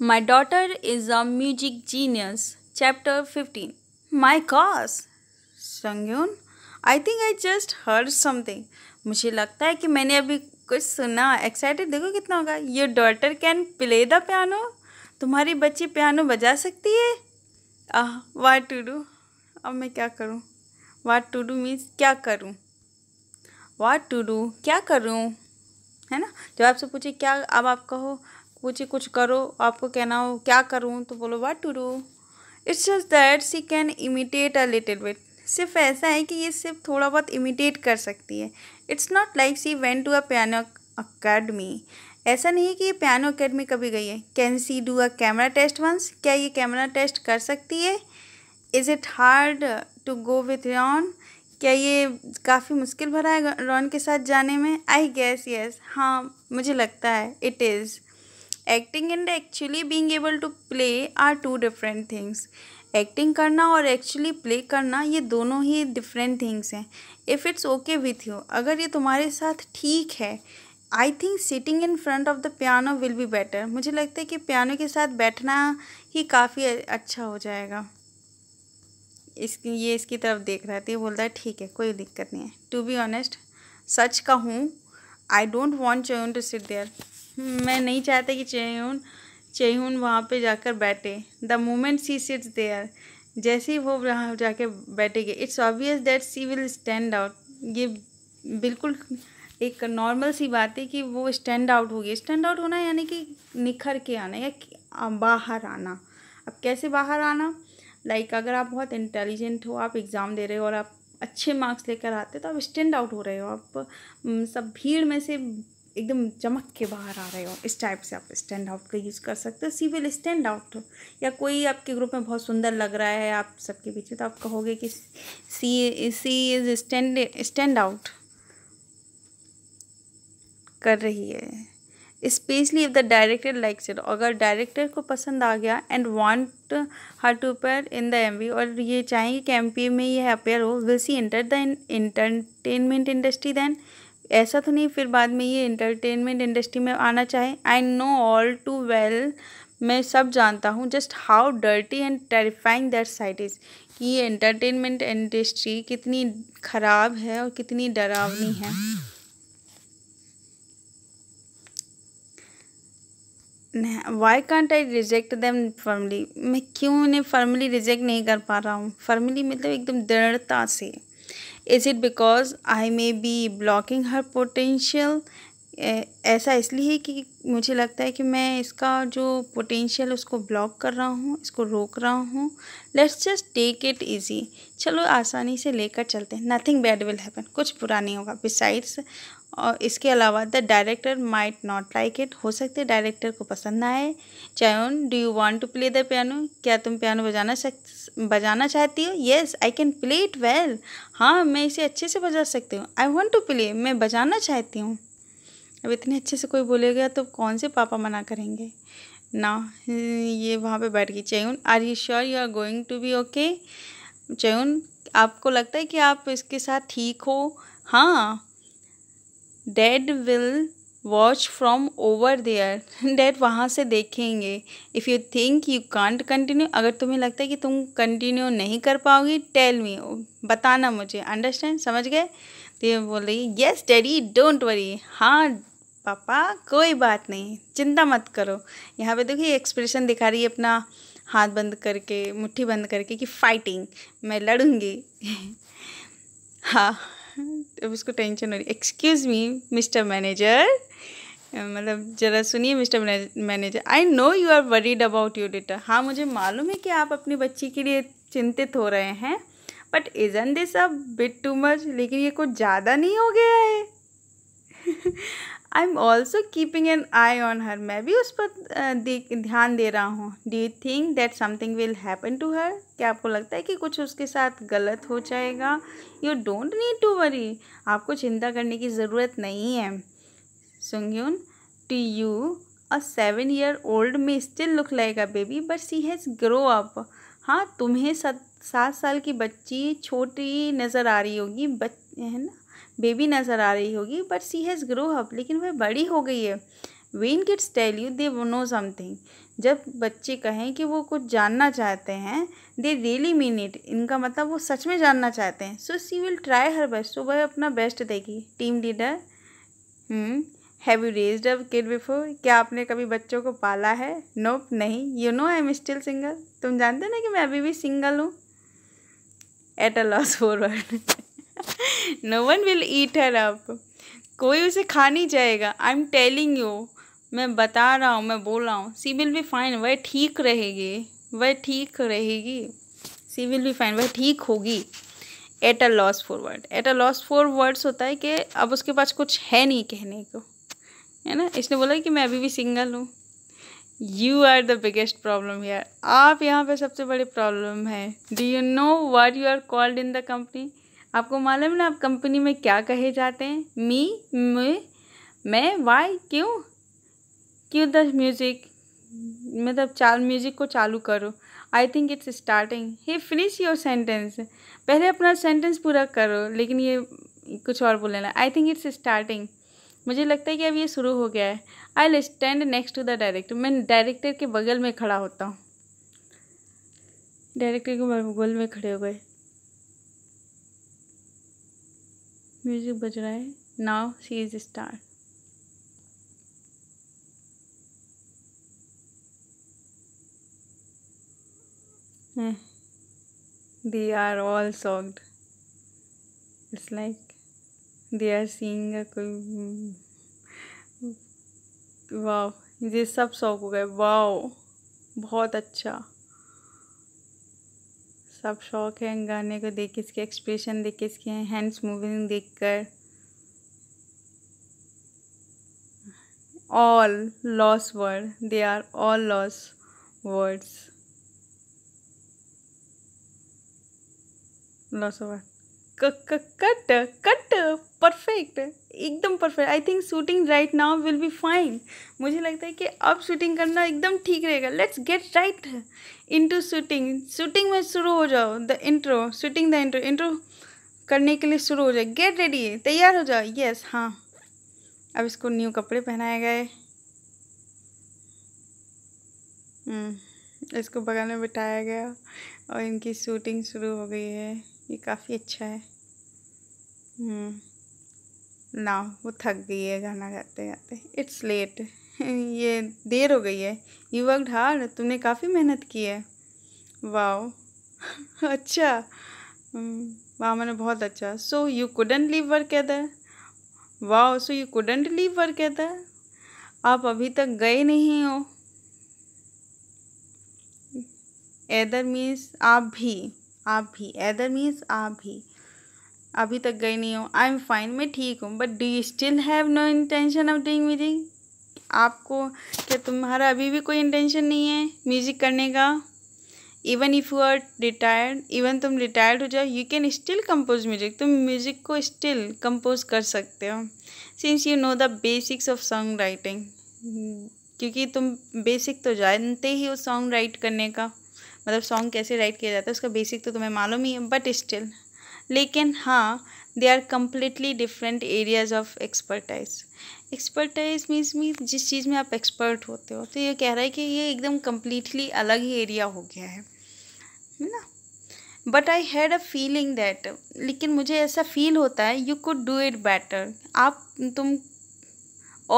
My daughter is a music genius. Chapter fifteen My gosh, Sangyun, I think I just heard something. मुझे लगता है कि मैंने अभी कुछ सुना एक्साइटेड देखो कितना होगा your daughter can play the piano तुम्हारी बच्ची पियानो बजा सकती है आह वाट टू डू अब मैं क्या करूँ वाट टू डू मीन्स क्या करूँ वाट टू डू क्या करूँ है ना जब आपसे पूछे क्या अब आप कहो कुछ कुछ करो आपको कहना हो क्या करूँ तो बोलो what to do it's just that she can imitate a little bit सिर्फ ऐसा है कि ये सिर्फ थोड़ा बहुत इमिटेट कर सकती है it's not like she went to a piano academy ऐसा नहीं कि ये पियानो अकेडमी कभी गई है can she do a camera test once क्या ये कैमरा टेस्ट कर सकती है is it hard to go with Ron क्या ये काफ़ी मुश्किल भरा है रॉन के साथ जाने में आई गैस यस हाँ मुझे लगता है it is acting and actually being able to play are two different things acting करना और एक्चुअली प्ले करना ये दोनों ही डिफरेंट थिंग्स हैं if it's okay with you अगर ये तुम्हारे साथ ठीक है I think sitting in front of the piano will be better मुझे लगता है कि पियानो के साथ बैठना ही काफ़ी अच्छा हो जाएगा इस ये इसकी तरफ देख रहा थी तो बोलता है ठीक है कोई दिक्कत नहीं है टू बी ऑनेस्ट सच कहूँ I don't want Yun to sit there मैं नहीं चाहता कि चेहून चेहून वहाँ पे जाकर बैठे the moment she sits there जैसे ही वो वहाँ जाके बैठेगी it's obvious that she will stand out ये बिल्कुल एक नॉर्मल सी बात है कि वो स्टैंड आउट होगी स्टैंड आउट होना यानी कि निखर के आना या बाहर आना अब कैसे बाहर आना लाइक like, अगर आप बहुत इंटेलिजेंट हो आप एग्ज़ाम दे रहे हो और आप अच्छे मार्क्स लेकर आते हो तो आप स्टैंड आउट हो रहे हो आप सब भीड़ में से एकदम चमक के बाहर आ रहे हो इस टाइप से आप स्टैंड आउट का यूज़ कर सकते हो सी विल स्टैंड आउट या कोई आपके ग्रुप में बहुत सुंदर लग रहा है आप सबके पीछे तो आप कहोगे कि she she is stand stand out कर रही है specially if the director likes it अगर डायरेक्टर को पसंद आ गया and want her to appear in the M V और ये चाहेंगे कि एम पी में यह अपेयर हो will she enter the entertainment industry then ऐसा तो नहीं फिर बाद में ये इंटरटेनमेंट इंडस्ट्री में आना चाहे I know all too well मैं सब जानता हूँ just how dirty and terrifying that side is कि ये इंटरटेनमेंट इंडस्ट्री कितनी ख़राब है और कितनी डरावनी है why can't I reject them firmly मैं क्यों इन्हें फर्मली रिजेक्ट नहीं कर पा रहा हूँ फर्मली मतलब एकदम दृढ़ता से is it because I may be blocking her potential ऐसा इसलिए कि मुझे लगता है कि मैं इसका जो पोटेंशियल उसको ब्लॉक कर रहा हूँ इसको रोक रहा हूँ let's just take it easy चलो आसानी से लेकर चलते हैं नथिंग बैड विल हैपन कुछ बुरा नहीं होगा बिसाइड्स और इसके अलावा the director might not like it हो सकते डायरेक्टर को पसंद ना आए चाहे do you want to play the piano क्या तुम पियानो बजाना सक बजाना चाहती हो yes I can play it well हाँ मैं इसे अच्छे से बजा सकती हूँ आई वॉन्ट टू प्ले मैं बजाना चाहती हूँ अब इतने अच्छे से कोई बोलेगा तो कौन से पापा मना करेंगे ना ये वहाँ पे बैठ गई चयन are you sure you are going to be okay चयन आपको लगता है कि आप इसके साथ ठीक हो हाँ dad will watch from over there डेट वहाँ से देखेंगे if you think you can't continue अगर तुम्हें लगता है कि तुम कंटिन्यू नहीं कर पाओगी टेल मी बताना मुझे अंडरस्टैंड समझ गए तो ये बोल रही येस डैडी डोंट वरी हाँ पापा कोई बात नहीं चिंता मत करो यहाँ पे देखिए एक्सप्रेशन दिखा रही है अपना हाथ बंद करके मुट्ठी बंद करके कि फाइटिंग मैं लड़ूंगी हाँ अब उसको टेंशन हो रही एक्सक्यूज़ मी मिस्टर मैनेजर मतलब ज़रा सुनिए mister manager I know you are worried about your data हाँ मुझे मालूम है कि आप अपनी बच्ची के लिए चिंतित हो रहे हैं but an this a bit too much लेकिन ये कुछ ज़्यादा नहीं हो गया है I am also keeping an eye on her मैं भी उस पर देख ध्यान दे रहा हूँ do you think that something will happen to her क्या आपको लगता है कि कुछ उसके साथ गलत हो जाएगा you don't need to worry आपको चिंता करने की ज़रूरत नहीं है Sungyun to you a seven year old may still look लाएगा baby but she has grow up हाँ तुम्हें सत सात साल की बच्ची छोटी नज़र आ रही होगी बच है ना बेबी नज़र आ रही होगी but she has grow up लेकिन वह बड़ी हो गई है when kids tell you they know something जब बच्चे कहें कि वो कुछ जानना चाहते हैं दे रियली मीन इट इनका मतलब वो सच में जानना चाहते हैं so she will try her best so वह अपना बेस्ट देगी team leader have you raise a kid before क्या आपने कभी बच्चों को पाला है नोप nope, नहीं you know I am still single तुम जानते हो ना कि मैं अभी भी सिंगल हूँ at a loss for word no one will eat her up कोई उसे खा नहीं जाएगा आई एम टेलिंग यू मैं बता रहा हूँ मैं बोल रहा हूँ सी विल बी फाइन वह ठीक रहेगी वह ठीक रहेगी सी विल बी फाइन वह ठीक होगी at a loss for word at a loss for words होता है कि अब उसके पास कुछ है नहीं कहने को है ना इसने बोला कि मैं अभी भी सिंगल हूँ you are the biggest problem यार आप यहाँ पे सबसे बड़ी प्रॉब्लम है do you know what you are called in the company आपको मालूम ना आप कंपनी में क्या कहे जाते हैं मी मैं मैं वाई क्यों क्यों द म्यूज़िक मतलब चाल म्यूज़िक को चालू करो I think it's starting hey finish your sentence पहले अपना सेंटेंस पूरा करो लेकिन ये कुछ और बोल लेना आई थिंक इट्स स्टार्टिंग मुझे लगता है कि अब ये शुरू हो गया है I stand next to the director मैं डायरेक्टर के बगल में खड़ा होता हूँ डायरेक्टर के बगल में खड़े हो गए म्यूजिक बज रहा है now she is star they are all sogged it's like they are sing वाह ये सब शौक हो गए वाह बहुत अच्छा सब शौक़ है गाने को देख के इसके एक्सप्रेशन देख के इसके हैंड्स मूविंग देख कर all lost word they are all lost words lost word cut cut perfect एकदम perfect I think shooting right now will be fine मुझे लगता है कि अब शूटिंग करना एकदम ठीक रहेगा let's get right to shooting shooting में शुरू हो जाओ the intro shooting the intro intro करने के लिए शुरू हो जाए गेट रेडी तैयार हो जाओ यस हाँ अब इसको न्यू कपड़े पहनाए गए हम्म, इसको बगल में बिठाया गया और इनकी शूटिंग शुरू हो गई है ये काफ़ी अच्छा है हम्म। ना वो थक गई है गाना गाते गाते इट्स लेट ये देर हो गई है यू वर्कड हार्ड तुमने काफ़ी मेहनत की है वाह अच्छा वाह हम्म। मैंने बहुत अच्छा so you couldn't leave work either वाह so you couldn't leave work either आप अभी तक गए नहीं हो एदर मीन्स आप भी आप भी एदर मीन्स आप भी अभी तक गई नहीं हूँ आई एम फाइन मैं ठीक हूँ but do you still have no intention of doing music आपको क्या तुम्हारा अभी भी कोई इंटेंशन नहीं है म्यूज़िक करने का even if you are retired even तुम रिटायर्ड हो जाओ you can still compose music तुम म्यूजिक को स्टिल कंपोज कर सकते हो since you know the basics of song writing क्योंकि तुम बेसिक तो जानते ही हो सॉन्ग राइट करने का मतलब सॉन्ग कैसे राइट किया जाता है उसका बेसिक तो तुम्हें मालूम ही है बट स्टिल लेकिन हाँ they are completely different areas of expertise expertise means mean जिस चीज़ में आप एक्सपर्ट होते हो तो ये कह रहा है कि ये एकदम कम्प्लीटली अलग ही एरिया हो गया है है ना but I had a feeling that लेकिन मुझे ऐसा फील होता है you could do it better आप तुम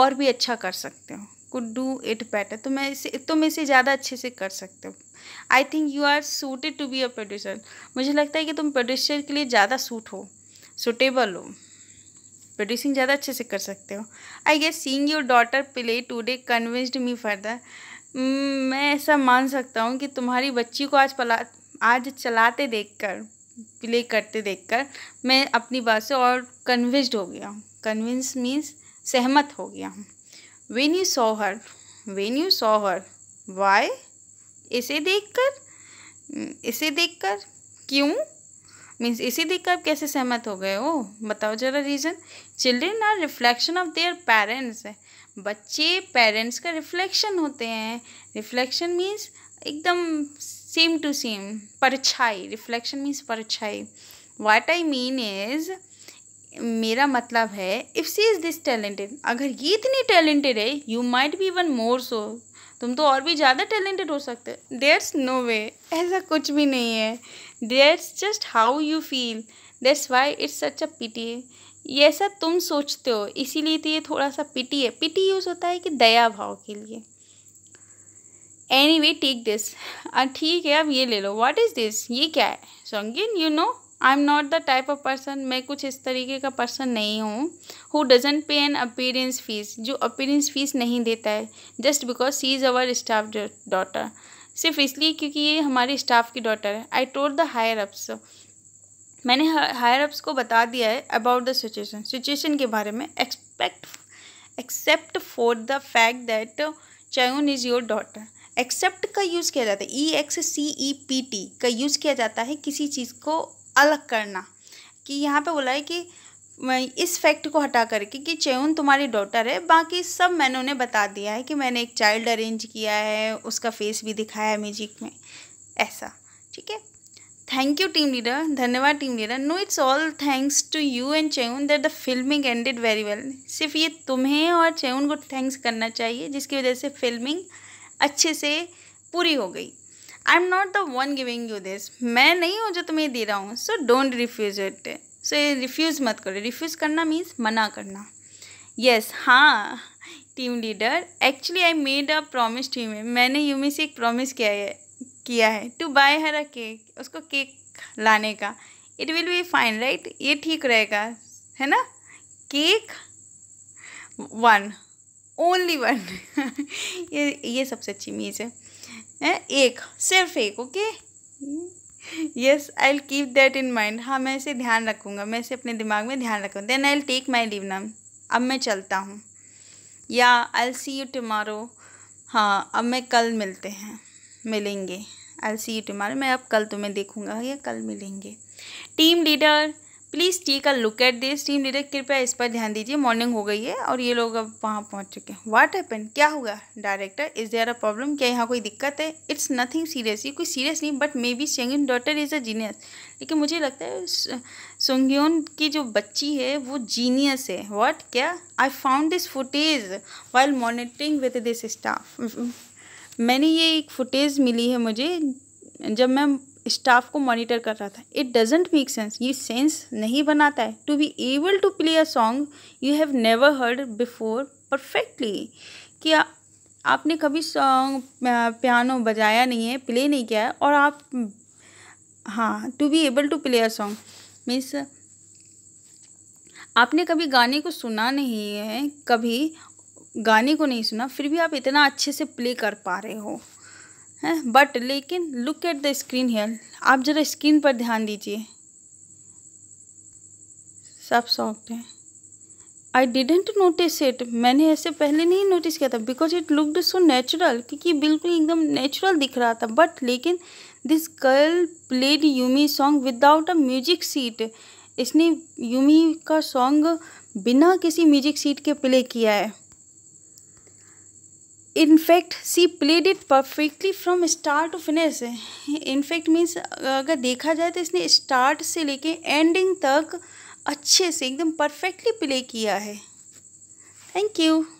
और भी अच्छा कर सकते हो कुड डू इट बेटर तो मैं इसे तो तुम इसे ज़्यादा अच्छे से कर सकते हो I think you are suited to be a producer मुझे लगता है कि तुम प्रोड्यूसर के लिए ज़्यादा सूट हो सूटेबल हो प्रोड्यूसिंग ज़्यादा अच्छे से कर सकते हो I guess seeing your daughter play today convinced me further मैं ऐसा मान सकता हूँ कि तुम्हारी बच्ची को आज पला आज चलाते देखकर प्ले करते देखकर मैं अपनी बात से और कन्विंस्ड हो गया हूँ कन्विंस मीन्स सहमत हो गया हूँ when you saw her when you saw her why इसे देखकर इसे देखकर क्यों मीन्स इसे देखकर आप कैसे सहमत हो गए हो बताओ जरा reason children are reflection of their parents बच्चे पेरेंट्स का रिफ्लेक्शन होते हैं रिफ्लेक्शन मीन्स एकदम सेम टू सेम परछाई रिफ्लेक्शन मीन्स परछाई वाट आई मीन इज़ मेरा मतलब है if she is this talented अगर ये इतनी टैलेंटेड है you might be even more so तुम तो और भी ज़्यादा टैलेंटेड हो सकते हो नो वे ऐसा कुछ भी नहीं है there's just how you feel that's why it's such a pity ये ऐसा तुम सोचते हो इसीलिए तो ये थोड़ा सा पिटी है पिटी यूज़ होता है कि दया भाव के लिए एनी वे टेक दिस ठीक है अब ये ले लो व्हाट इज़ दिस ये क्या है Songin you know I am not the type of person मैं कुछ इस तरीके का पर्सन नहीं हूँ who doesn't pay an appearance fee जो अपीरेंस फीस नहीं देता है just because she is our staff daughter सिर्फ इसलिए क्योंकि ये हमारे स्टाफ की डॉटर है I told the higher ups मैंने हायर अप्स को बता दिया है अबाउट द सिचुएशन सिचुएशन के बारे में expect except for the fact that Chayan is your daughter except का यूज़ किया जाता है E X C E P T का यूज़ किया जाता है किसी चीज़ को अलग करना कि यहाँ पे बोला है कि इस फैक्ट को हटा करके कि चेउन तुम्हारी डॉटर है बाकी सब मैंने उन्हें बता दिया है कि मैंने एक चाइल्ड अरेंज किया है उसका फेस भी दिखाया है म्यूजिक में ऐसा ठीक है थैंक यू टीम लीडर धन्यवाद team leader no it's all thanks to you and Cheun that the filming ended very well सिर्फ ये तुम्हें और चेउन को थैंक्स करना चाहिए जिसकी वजह से फिल्मिंग अच्छे से पूरी हो गई I am not the one giving you this मैं नहीं हूँ जो तुम्हें दे रहा हूँ so don't refuse it so refuse मत करो रिफ्यूज़ करना मीन्स मना करना यस yes, हाँ team leader actually I made a promise team में मैंने यूमी से एक प्रॉमिस किया है किया है to buy her a cake उसको केक लाने का it will be fine right ये ठीक रहेगा है ना केक वन ओनली वन ये ये सबसे अच्छी मीज है है एक सिर्फ एक okay yes I will keep that in mind हाँ मैं इसे ध्यान रखूँगा मैं इसे अपने दिमाग में ध्यान रखूँगा then I will take my leave नाम अब मैं चलता हूँ yeah I will see you tomorrow हाँ अब मैं कल मिलते हैं मिलेंगे I will see you tomorrow मैं अब कल तुम्हें देखूँगा हाँ, या कल मिलेंगे team leader please take a look at this team leader कृपया इस पर ध्यान दीजिए मॉर्निंग हो गई है और ये लोग अब वहाँ पहुँच चुके हैं व्हाट हैपन क्या हुआ director is there a problem क्या यहाँ कोई दिक्कत है इट्स नथिंग सीरियस ये कोई सीरियस नहीं but maybe Sengin daughter is a genius लेकिन मुझे लगता है सोंग्योन की जो बच्ची है वो जीनियस है वॉट क्या I found this footage while monitoring with this staff मैंने ये एक फुटेज मिली है मुझे जब मैं स्टाफ को मॉनिटर कर रहा था इट डजेंट मेक सेंस ये सेंस नहीं बनाता है to be able to play a song you have never heard before perfectly कि आ, आपने कभी सॉन्ग पियानो बजाया नहीं है प्ले नहीं किया है और आप हाँ to be able to play a song means आपने कभी गाने को सुना नहीं है कभी गाने को नहीं सुना फिर भी आप इतना अच्छे से प्ले कर पा रहे हो है बट लेकिन look at the screen here आप ज़रा स्क्रीन पर ध्यान दीजिए सब सॉफ्ट है आई डिडेंट नोटिस इट मैंने ऐसे पहले नहीं नोटिस किया था because it looked so natural क्योंकि बिल्कुल एकदम नेचुरल दिख रहा था बट लेकिन this girl played Yumi song without a music sheet इसने यूमी का सॉन्ग बिना किसी म्यूजिक सीट के प्ले किया है in fact she played it perfectly from start to finish in fact means अगर देखा जाए तो इसने स्टार्ट से लेके एंडिंग तक अच्छे से एकदम परफेक्टली प्ले किया है थैंक यू